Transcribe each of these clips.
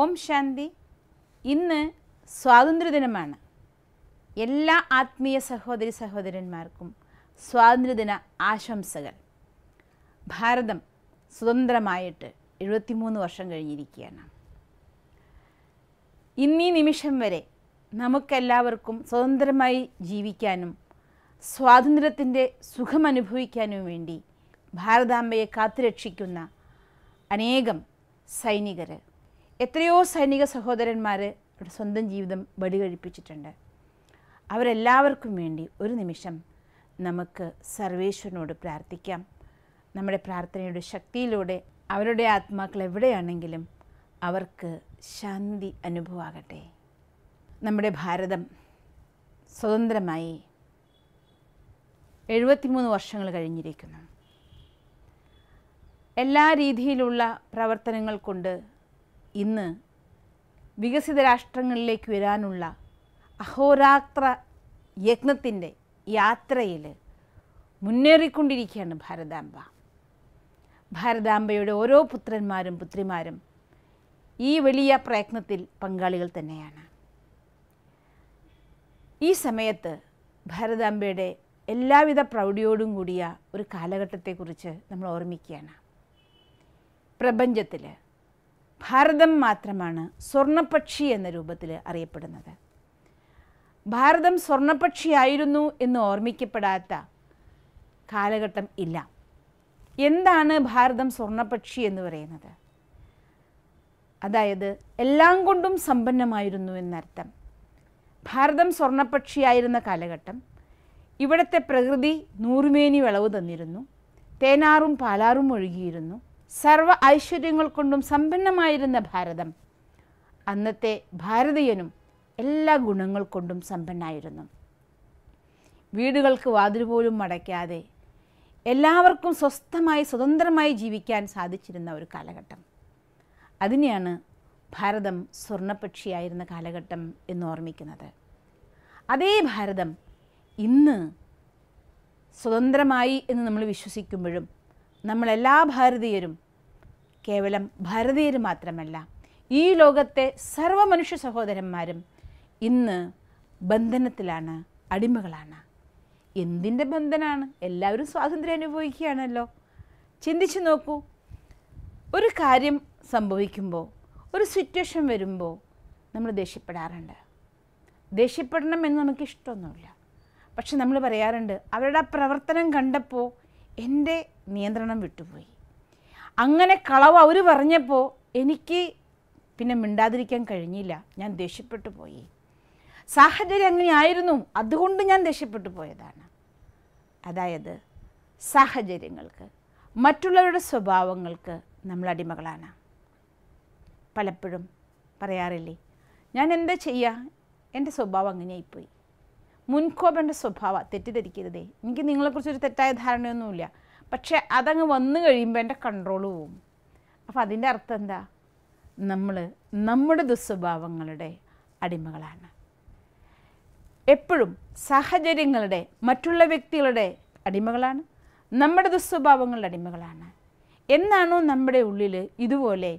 ഓം ശാന്തി ഇന്ന് സ്വാതന്ത്ര്യദിനമാണ് എല്ലാ ആത്മീയ സഹോദരി സഹോദരന്മാർക്കും സ്വാതന്ത്ര്യദിന ആശംസകൾ ഭാരതം സ്വതന്ത്രമായിട്ട് എഴുപത്തിമൂന്ന് വർഷം കഴിഞ്ഞിരിക്കുകയാണ് ഇന്നീ നിമിഷം വരെ നമുക്കെല്ലാവർക്കും സ്വതന്ത്രമായി ജീവിക്കാനും സ്വാതന്ത്ര്യത്തിൻ്റെ സുഖമനുഭവിക്കാനും വേണ്ടി ഭാരതാംബയെ കാത്തുരക്ഷിക്കുന്ന അനേകം സൈനികർ എത്രയോ സൈനിക സഹോദരന്മാർ അവരുടെ സ്വന്തം ജീവിതം ബലികഴിപ്പിച്ചിട്ടുണ്ട് അവരെല്ലാവർക്കും വേണ്ടി ഒരു നിമിഷം നമുക്ക് സർവേശ്വരനോട് പ്രാർത്ഥിക്കാം നമ്മുടെ പ്രാർത്ഥനയുടെ ശക്തിയിലൂടെ അവരുടെ ആത്മാക്കൾ എവിടെയാണെങ്കിലും അവർക്ക് ശാന്തി അനുഭവമാകട്ടെ നമ്മുടെ ഭാരതം സ്വതന്ത്രമായി എഴുപത്തിമൂന്ന് വർഷങ്ങൾ കഴിഞ്ഞിരിക്കുന്നു എല്ലാ രീതിയിലുള്ള പ്രവർത്തനങ്ങൾ കൊണ്ട് ഇന്ന് വികസിത രാഷ്ട്രങ്ങളിലേക്ക് വരാനുള്ള അഹോരാത്ര യജ്ഞത്തിൻ്റെ യാത്രയിൽ മുന്നേറിക്കൊണ്ടിരിക്കുകയാണ് ഭാരതാംബ ഭാരതാംബയുടെ ഓരോ പുത്രന്മാരും പുത്രിമാരും ഈ വലിയ പ്രയത്നത്തിൽ പങ്കാളികൾ തന്നെയാണ് ഈ സമയത്ത് ഭാരതാംബയുടെ എല്ലാവിധ പ്രൗഢിയോടും കൂടിയ ഒരു കാലഘട്ടത്തെക്കുറിച്ച് നമ്മൾ ഓർമ്മിക്കുകയാണ് പ്രപഞ്ചത്തിൽ ഭാരതം മാത്രമാണ് സ്വർണപക്ഷി എന്ന രൂപത്തിൽ അറിയപ്പെടുന്നത് ഭാരതം സ്വർണപക്ഷിയായിരുന്നു എന്ന് ഓർമ്മിക്കപ്പെടാത്ത കാലഘട്ടം ഇല്ല എന്താണ് ഭാരതം സ്വർണപക്ഷി എന്ന് പറയുന്നത് അതായത് എല്ലാം കൊണ്ടും സമ്പന്നമായിരുന്നു എന്നർത്ഥം ഭാരതം സ്വർണപക്ഷിയായിരുന്ന കാലഘട്ടം ഇവിടുത്തെ പ്രകൃതി നൂറുമേനി വിളവ് തന്നിരുന്നു തേനാറും പാലാറും ഒഴുകിയിരുന്നു സർവ ഐശ്വര്യങ്ങൾ കൊണ്ടും സമ്പന്നമായിരുന്ന ഭാരതം അന്നത്തെ ഭാരതീയനും എല്ലാ ഗുണങ്ങൾ കൊണ്ടും സമ്പന്നായിരുന്നു വീടുകൾക്ക് വാതിൽ പോലും മടയ്ക്കാതെ എല്ലാവർക്കും സ്വസ്ഥമായി സ്വതന്ത്രമായി ജീവിക്കാൻ സാധിച്ചിരുന്ന ഒരു കാലഘട്ടം അതിനെയാണ് ഭാരതം സ്വർണപക്ഷിയായിരുന്ന കാലഘട്ടം എന്ന് ഓർമ്മിക്കുന്നത് അതേ ഭാരതം ഇന്ന് സ്വതന്ത്രമായി എന്ന് നമ്മൾ വിശ്വസിക്കുമ്പോഴും നമ്മളെല്ലാ ഭാരതീയരും കേവലം ഭാരതീയർ മാത്രമല്ല ഈ ലോകത്തെ സർവ്വ മനുഷ്യ സഹോദരന്മാരും ഇന്ന് ബന്ധനത്തിലാണ് അടിമകളാണ് എന്തിൻ്റെ ബന്ധനാണ് എല്ലാവരും സ്വാതന്ത്ര്യം അനുഭവിക്കുകയാണല്ലോ ചിന്തിച്ചു നോക്കൂ ഒരു കാര്യം സംഭവിക്കുമ്പോൾ ഒരു സിറ്റുവേഷൻ വരുമ്പോൾ നമ്മൾ ദേഷ്യപ്പെടാറുണ്ട് ദേഷ്യപ്പെടണം എന്ന് നമുക്ക് പക്ഷെ നമ്മൾ പറയാറുണ്ട് അവരുടെ പ്രവർത്തനം കണ്ടപ്പോൾ എൻ്റെ നിയന്ത്രണം വിട്ടുപോയി അങ്ങനെ കളവ് അവർ പറഞ്ഞപ്പോൾ എനിക്ക് പിന്നെ മിണ്ടാതിരിക്കാൻ കഴിഞ്ഞില്ല ഞാൻ ദേഷ്യപ്പെട്ടു പോയി സാഹചര്യം അങ്ങനെയായിരുന്നു അതുകൊണ്ട് ഞാൻ ദേഷ്യപ്പെട്ടു പോയതാണ് അതായത് സാഹചര്യങ്ങൾക്ക് മറ്റുള്ളവരുടെ സ്വഭാവങ്ങൾക്ക് നമ്മൾ അടിമകളാണ് പലപ്പോഴും പറയാറില്ലേ ഞാൻ എന്താ ചെയ്യുക എൻ്റെ സ്വഭാവം അങ്ങനെയായിപ്പോയി മുൻകോപൻ്റെ സ്വഭാവം തെറ്റിദ്ധരിക്കരുതേ എനിക്ക് നിങ്ങളെക്കുറിച്ചൊരു തെറ്റായ ധാരണയൊന്നുമില്ല പക്ഷേ അതങ്ങ് വന്നു കഴിയുമ്പോൾ എൻ്റെ കൺട്രോൾ പോവും അപ്പോൾ അതിൻ്റെ അർത്ഥം എന്താ നമ്മൾ നമ്മുടെ ദുസ്വഭാവങ്ങളുടെ അടിമകളാണ് എപ്പോഴും സാഹചര്യങ്ങളുടെ മറ്റുള്ള വ്യക്തികളുടെ അടിമകളാണ് നമ്മുടെ ദുസ്വഭാവങ്ങളുടെ അടിമകളാണ് എന്നാണോ നമ്മുടെ ഉള്ളിൽ ഇതുപോലെ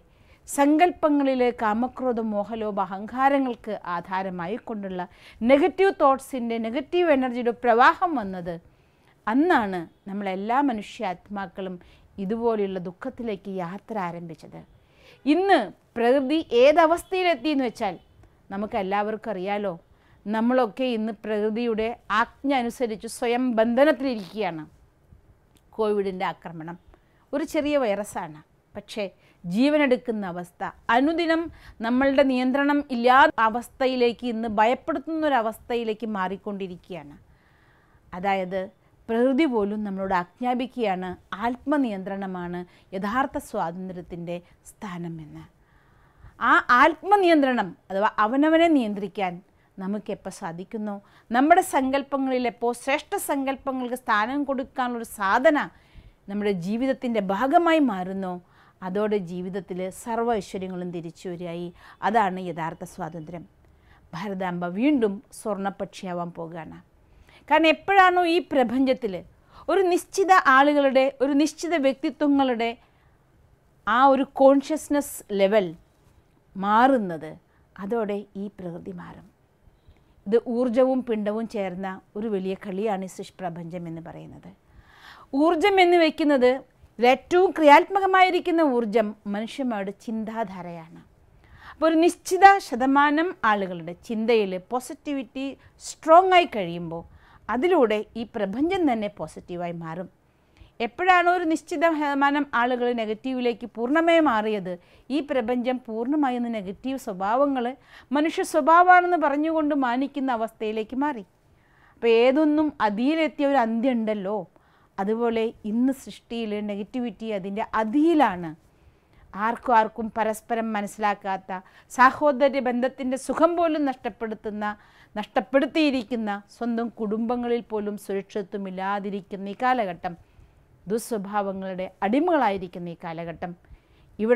സങ്കല്പങ്ങളിൽ കാമക്രോധ മോഹലോഭ അഹങ്കാരങ്ങൾക്ക് ആധാരമായി കൊണ്ടുള്ള നെഗറ്റീവ് തോട്ട്സിൻ്റെ നെഗറ്റീവ് എനർജിയുടെ പ്രവാഹം വന്നത് അന്നാണ് നമ്മളെല്ലാ മനുഷ്യാത്മാക്കളും ഇതുപോലെയുള്ള ദുഃഖത്തിലേക്ക് യാത്ര ആരംഭിച്ചത് ഇന്ന് പ്രകൃതി എന്ന് വെച്ചാൽ നമുക്കെല്ലാവർക്കും അറിയാലോ നമ്മളൊക്കെ ഇന്ന് പ്രകൃതിയുടെ ആജ്ഞ അനുസരിച്ച് സ്വയം ബന്ധനത്തിലിരിക്കുകയാണ് കോവിഡിൻ്റെ ആക്രമണം ഒരു ചെറിയ വൈറസാണ് പക്ഷേ ജീവനെടുക്കുന്ന അവസ്ഥ അനുദിനം നമ്മളുടെ നിയന്ത്രണം ഇല്ലാത്ത അവസ്ഥയിലേക്ക് ഇന്ന് ഭയപ്പെടുത്തുന്ന ഒരു അവസ്ഥയിലേക്ക് മാറിക്കൊണ്ടിരിക്കുകയാണ് അതായത് പ്രകൃതി പോലും നമ്മളോട് ആജ്ഞാപിക്കുകയാണ് ആത്മനിയന്ത്രണമാണ് യഥാർത്ഥ സ്വാതന്ത്ര്യത്തിൻ്റെ എന്ന് ആ ആത്മനിയന്ത്രണം അഥവാ അവനവനെ നിയന്ത്രിക്കാൻ നമുക്കെപ്പോൾ സാധിക്കുന്നു നമ്മുടെ സങ്കല്പങ്ങളിലെപ്പോൾ ശ്രേഷ്ഠ സങ്കല്പങ്ങൾക്ക് സ്ഥാനം കൊടുക്കാനുള്ളൊരു സാധന നമ്മുടെ ജീവിതത്തിൻ്റെ ഭാഗമായി മാറുന്നു അതോടെ ജീവിതത്തിൽ സർവ്വ ഐശ്വര്യങ്ങളും തിരിച്ചുവരികയായി അതാണ് യഥാർത്ഥ സ്വാതന്ത്ര്യം ഭാരതാംബ വീണ്ടും സ്വർണപക്ഷിയാവാൻ പോകുകയാണ് കാരണം എപ്പോഴാണോ ഈ പ്രപഞ്ചത്തിൽ ഒരു നിശ്ചിത ആളുകളുടെ ഒരു നിശ്ചിത വ്യക്തിത്വങ്ങളുടെ ആ ഒരു കോൺഷ്യസ്നസ് ലെവൽ മാറുന്നത് അതോടെ ഈ പ്രകൃതി മാറും ഇത് ഊർജവും പിണ്ടവും ചേർന്ന ഒരു വലിയ കളിയാണ് ഈ പ്രപഞ്ചം എന്ന് പറയുന്നത് ഊർജം എന്ന് വയ്ക്കുന്നത് ഏറ്റവും ക്രിയാത്മകമായിരിക്കുന്ന ഊർജം മനുഷ്യന്മാരുടെ ചിന്താധാരയാണ് അപ്പോൾ ഒരു നിശ്ചിത ശതമാനം ആളുകളുടെ ചിന്തയിൽ പോസിറ്റിവിറ്റി സ്ട്രോങ് ആയി കഴിയുമ്പോൾ അതിലൂടെ ഈ പ്രപഞ്ചം തന്നെ പോസിറ്റീവായി മാറും എപ്പോഴാണോ ഒരു നിശ്ചിത ശതമാനം ആളുകൾ നെഗറ്റീവിലേക്ക് പൂർണ്ണമായി മാറിയത് ഈ പ്രപഞ്ചം പൂർണ്ണമായും നെഗറ്റീവ് സ്വഭാവങ്ങൾ മനുഷ്യ സ്വഭാവമാണെന്ന് പറഞ്ഞുകൊണ്ട് മാനിക്കുന്ന അവസ്ഥയിലേക്ക് മാറി അപ്പോൾ ഏതൊന്നും അതിയിലെത്തിയ ഒരു അന്ത്യമുണ്ടല്ലോ അതുപോലെ ഇന്ന് സൃഷ്ടിയിൽ നെഗറ്റിവിറ്റി അതിൻ്റെ അതിയിലാണ് ആർക്കും ആർക്കും പരസ്പരം മനസ്സിലാക്കാത്ത സാഹോദര്യ ബന്ധത്തിൻ്റെ സുഖം പോലും നഷ്ടപ്പെടുത്തുന്ന നഷ്ടപ്പെടുത്തിയിരിക്കുന്ന സ്വന്തം കുടുംബങ്ങളിൽ പോലും സുരക്ഷിതത്വമില്ലാതിരിക്കുന്ന ഈ കാലഘട്ടം ദുസ്വഭാവങ്ങളുടെ അടിമകളായിരിക്കുന്ന ഈ കാലഘട്ടം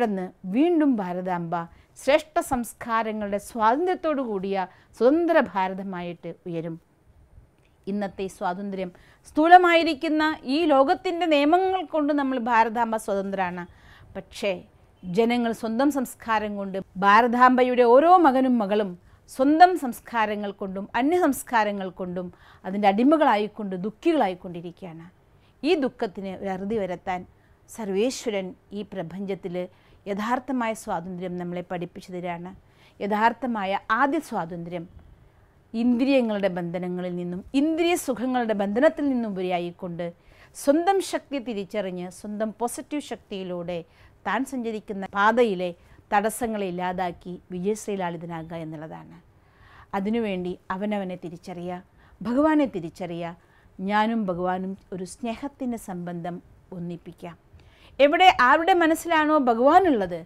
നിന്ന് വീണ്ടും ഭാരതാംബ ശ്രേഷ്ഠ സംസ്കാരങ്ങളുടെ സ്വാതന്ത്ര്യത്തോടു കൂടിയ സ്വതന്ത്ര ഭാരതമായിട്ട് ഉയരും ഇന്നത്തെ സ്വാതന്ത്ര്യം സ്ഥൂലമായിരിക്കുന്ന ഈ ലോകത്തിൻ്റെ നിയമങ്ങൾ കൊണ്ട് നമ്മൾ ഭാരതാംബ സ്വതന്ത്രമാണ് പക്ഷേ ജനങ്ങൾ സ്വന്തം സംസ്കാരം കൊണ്ട് ഭാരതാംബയുടെ ഓരോ മകനും മകളും സ്വന്തം സംസ്കാരങ്ങൾ കൊണ്ടും അന്യ സംസ്കാരങ്ങൾ കൊണ്ടും അതിൻ്റെ അടിമകളായിക്കൊണ്ട് ദുഃഖികളായിക്കൊണ്ടിരിക്കുകയാണ് ഈ ദുഃഖത്തിന് ഒരറുതി അറുതി വരുത്താൻ സർവേശ്വരൻ ഈ പ്രപഞ്ചത്തിൽ യഥാർത്ഥമായ സ്വാതന്ത്ര്യം നമ്മളെ പഠിപ്പിച്ചു തരാണ് യഥാർത്ഥമായ ആദ്യ സ്വാതന്ത്ര്യം ഇന്ദ്രിയങ്ങളുടെ ബന്ധനങ്ങളിൽ നിന്നും ഇന്ദ്രിയ സുഖങ്ങളുടെ ബന്ധനത്തിൽ നിന്നും ഉപരിയായിക്കൊണ്ട് സ്വന്തം ശക്തി തിരിച്ചറിഞ്ഞ് സ്വന്തം പോസിറ്റീവ് ശക്തിയിലൂടെ താൻ സഞ്ചരിക്കുന്ന പാതയിലെ തടസ്സങ്ങളെ ഇല്ലാതാക്കി വിജയശ്രീലാളിതനാകുക എന്നുള്ളതാണ് അതിനുവേണ്ടി അവനവനെ തിരിച്ചറിയുക ഭഗവാനെ തിരിച്ചറിയുക ഞാനും ഭഗവാനും ഒരു സ്നേഹത്തിൻ്റെ സംബന്ധം ഒന്നിപ്പിക്കാം എവിടെ ആരുടെ മനസ്സിലാണോ ഭഗവാനുള്ളത്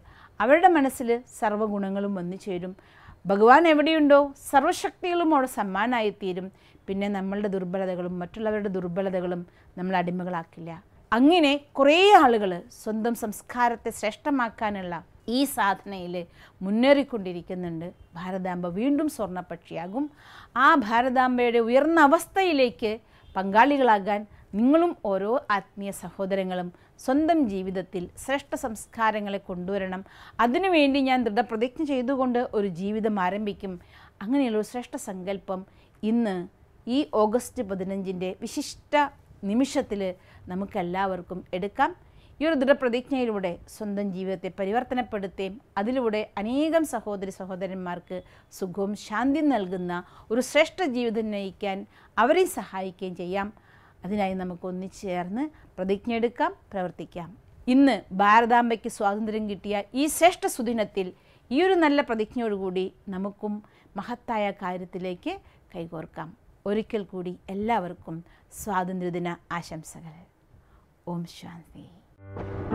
അവരുടെ മനസ്സിൽ സർവ്വഗുണങ്ങളും വന്നു ചേരും ഭഗവാൻ എവിടെയുണ്ടോ സർവശക്തികളും അവിടെ സമ്മാനായിത്തീരും പിന്നെ നമ്മളുടെ ദുർബലതകളും മറ്റുള്ളവരുടെ ദുർബലതകളും നമ്മൾ അടിമകളാക്കില്ല അങ്ങനെ കുറേ ആളുകൾ സ്വന്തം സംസ്കാരത്തെ ശ്രേഷ്ഠമാക്കാനുള്ള ഈ സാധനയിൽ മുന്നേറിക്കൊണ്ടിരിക്കുന്നുണ്ട് ഭാരതാംബ വീണ്ടും സ്വർണ്ണപക്ഷിയാകും ആ ഭാരതാംബയുടെ ഉയർന്ന അവസ്ഥയിലേക്ക് പങ്കാളികളാകാൻ നിങ്ങളും ഓരോ ആത്മീയ സഹോദരങ്ങളും സ്വന്തം ജീവിതത്തിൽ ശ്രേഷ്ഠ സംസ്കാരങ്ങളെ കൊണ്ടുവരണം അതിനുവേണ്ടി ഞാൻ ദൃഢപ്രതിജ്ഞ ചെയ്തുകൊണ്ട് ഒരു ജീവിതം ആരംഭിക്കും അങ്ങനെയുള്ള ഒരു ശ്രേഷ്ഠ സങ്കല്പം ഇന്ന് ഈ ഓഗസ്റ്റ് പതിനഞ്ചിൻ്റെ വിശിഷ്ട നിമിഷത്തിൽ നമുക്കെല്ലാവർക്കും എടുക്കാം ഈ ഒരു ദൃഢപ്രതിജ്ഞയിലൂടെ സ്വന്തം ജീവിതത്തെ പരിവർത്തനപ്പെടുത്തുകയും അതിലൂടെ അനേകം സഹോദരി സഹോദരന്മാർക്ക് സുഖവും ശാന്തിയും നൽകുന്ന ഒരു ശ്രേഷ്ഠ ജീവിതം നയിക്കാൻ അവരെ സഹായിക്കുകയും ചെയ്യാം അതിനായി നമുക്ക് ഒന്നിച്ചേർന്ന് പ്രതിജ്ഞ എടുക്കാം പ്രവർത്തിക്കാം ഇന്ന് ഭാരതാംബയ്ക്ക് സ്വാതന്ത്ര്യം കിട്ടിയ ഈ ശ്രേഷ്ഠ സുദിനത്തിൽ ഈ ഒരു നല്ല പ്രതിജ്ഞയോടുകൂടി നമുക്കും മഹത്തായ കാര്യത്തിലേക്ക് കൈകോർക്കാം ഒരിക്കൽ കൂടി എല്ലാവർക്കും സ്വാതന്ത്ര്യദിന ആശംസകൾ ഓം ശാന്തി